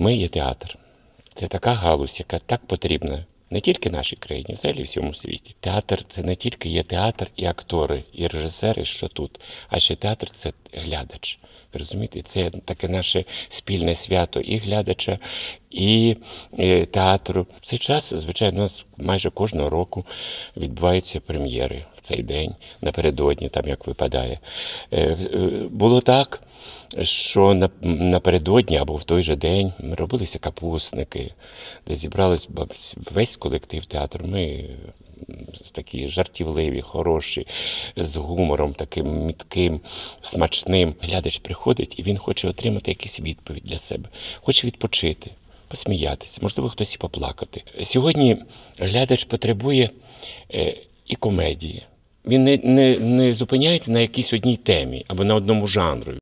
Ми є театр. Це така галузь, яка так потрібна не тільки нашій країні, взагалі всьому світі. Театр це не тільки є театр і актори, і режисери, що тут, а ще театр це глядач. Розумієте, це таке наше спільне свято і глядача, і е, театру. В цей час, звичайно, у нас майже кожного року відбуваються прем'єри в цей день, напередодні, там як випадає. Е, е, було так що напередодні або в той же день робилися капусники, де зібрались весь колектив театру. Ми Такі жартівливі, хороші, з гумором, таким мітким, смачним. Глядач приходить і він хоче отримати якусь відповідь для себе, хоче відпочити, посміятися, можливо, хтось і поплакати. Сьогодні глядач потребує е, і комедії. Він не, не, не зупиняється на якійсь одній темі або на одному жанру.